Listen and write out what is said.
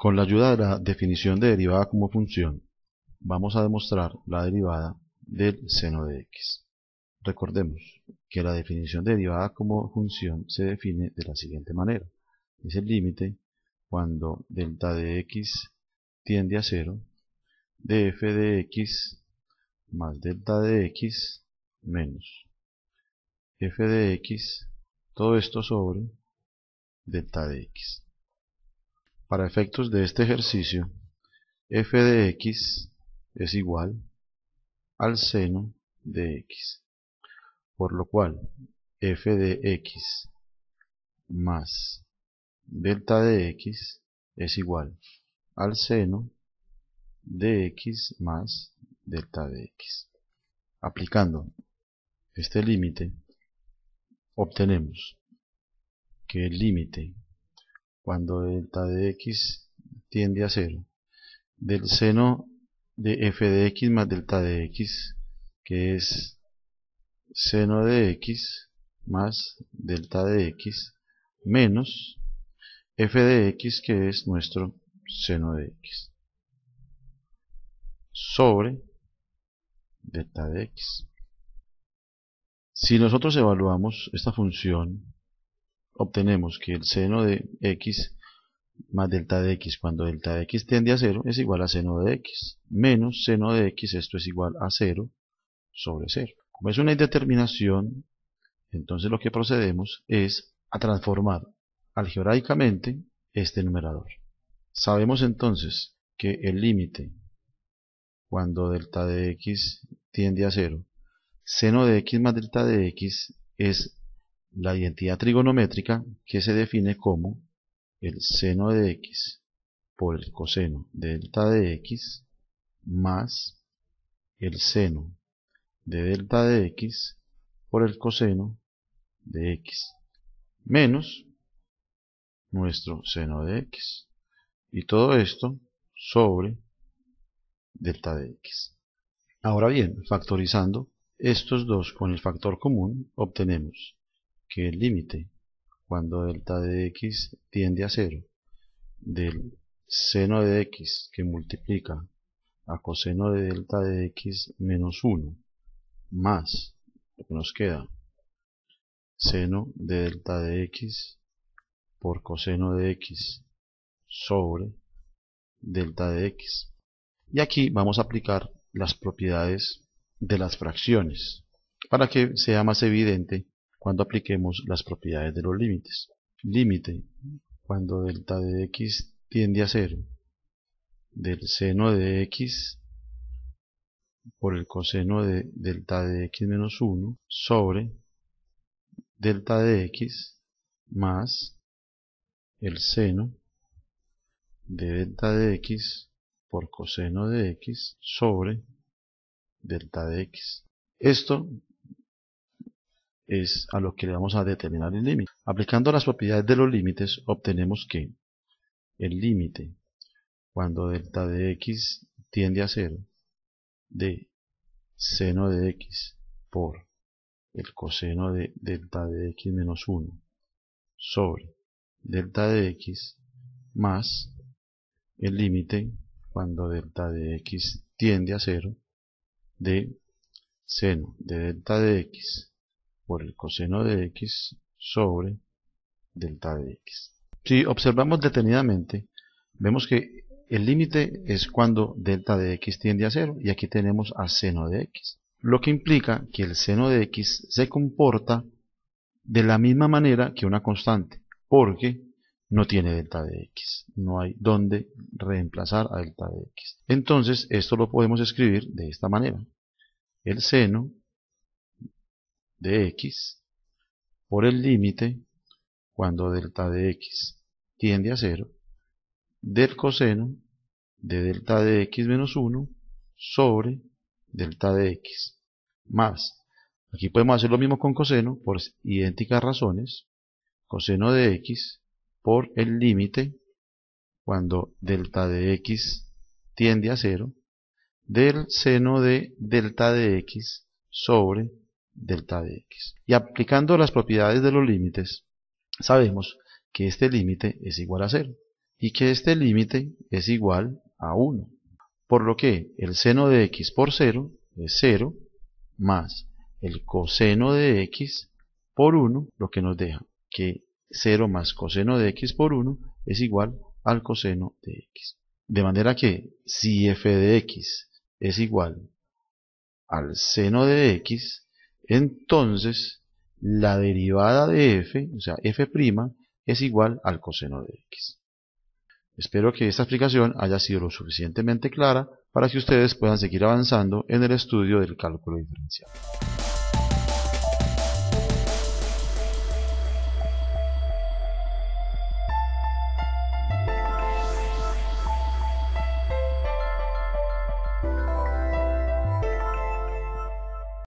Con la ayuda de la definición de derivada como función, vamos a demostrar la derivada del seno de x. Recordemos que la definición de derivada como función se define de la siguiente manera. Es el límite cuando delta de x tiende a 0 de f de x más delta de x menos f de x todo esto sobre delta de x. Para efectos de este ejercicio, f de x es igual al seno de x. Por lo cual, f de x más delta de x es igual al seno de x más delta de x. Aplicando este límite, obtenemos que el límite cuando delta de x tiende a cero del seno de f de x más delta de x que es seno de x más delta de x menos f de x que es nuestro seno de x sobre delta de x si nosotros evaluamos esta función obtenemos que el seno de x más delta de x cuando delta de x tiende a 0 es igual a seno de x menos seno de x, esto es igual a 0 sobre 0. Como es una indeterminación, entonces lo que procedemos es a transformar algebraicamente este numerador. Sabemos entonces que el límite cuando delta de x tiende a 0, seno de x más delta de x es la identidad trigonométrica que se define como el seno de x por el coseno delta de x más el seno de delta de x por el coseno de x menos nuestro seno de x y todo esto sobre delta de x ahora bien factorizando estos dos con el factor común obtenemos que el límite cuando delta de x tiende a 0 del seno de x que multiplica a coseno de delta de x menos 1 más lo que nos queda seno de delta de x por coseno de x sobre delta de x y aquí vamos a aplicar las propiedades de las fracciones para que sea más evidente cuando apliquemos las propiedades de los límites. Límite, cuando delta de x tiende a 0 del seno de x por el coseno de delta de x menos 1 sobre delta de x más el seno de delta de x por coseno de x sobre delta de x. Esto es a lo que le vamos a determinar el límite. Aplicando las propiedades de los límites obtenemos que el límite cuando delta de x tiende a 0 de seno de x por el coseno de delta de x menos 1 sobre delta de x más el límite cuando delta de x tiende a 0 de seno de delta de x por el coseno de x sobre delta de x. Si observamos detenidamente, vemos que el límite es cuando delta de x tiende a 0 y aquí tenemos a seno de x. Lo que implica que el seno de x se comporta de la misma manera que una constante, porque no tiene delta de x, no hay donde reemplazar a delta de x. Entonces esto lo podemos escribir de esta manera. El seno de x por el límite cuando delta de x tiende a 0 del coseno de delta de x menos 1 sobre delta de x más aquí podemos hacer lo mismo con coseno por idénticas razones coseno de x por el límite cuando delta de x tiende a 0 del seno de delta de x sobre delta de x. Y aplicando las propiedades de los límites, sabemos que este límite es igual a 0 y que este límite es igual a 1. Por lo que el seno de x por 0 es 0 más el coseno de x por 1, lo que nos deja que 0 más coseno de x por 1 es igual al coseno de x. De manera que si f de x es igual al seno de x, entonces la derivada de f, o sea, f' es igual al coseno de x. Espero que esta explicación haya sido lo suficientemente clara para que ustedes puedan seguir avanzando en el estudio del cálculo diferencial.